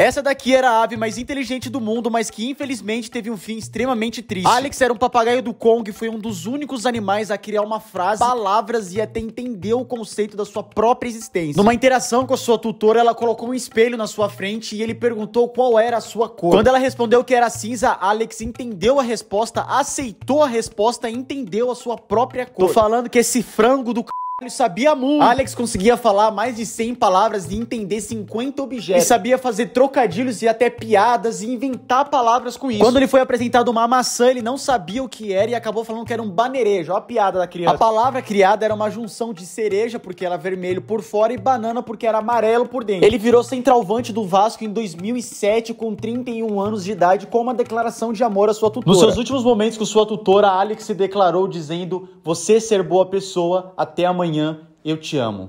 Essa daqui era a ave mais inteligente do mundo, mas que infelizmente teve um fim extremamente triste. Alex era um papagaio do Kong e foi um dos únicos animais a criar uma frase, palavras e até entender o conceito da sua própria existência. Numa interação com a sua tutora, ela colocou um espelho na sua frente e ele perguntou qual era a sua cor. Quando ela respondeu que era cinza, Alex entendeu a resposta, aceitou a resposta e entendeu a sua própria cor. Tô falando que esse frango do c... Ele sabia muito. Alex conseguia falar mais de 100 palavras e entender 50 objetos. E sabia fazer trocadilhos e até piadas e inventar palavras com isso. Quando ele foi apresentado uma maçã, ele não sabia o que era e acabou falando que era um banerejo. Olha a piada da criança. A palavra criada era uma junção de cereja, porque era vermelho por fora, e banana, porque era amarelo por dentro. Ele virou centralvante do Vasco em 2007, com 31 anos de idade, com uma declaração de amor à sua tutora. Nos seus últimos momentos com sua tutora, Alex se declarou dizendo: Você ser boa pessoa, até amanhã amanhã eu te amo.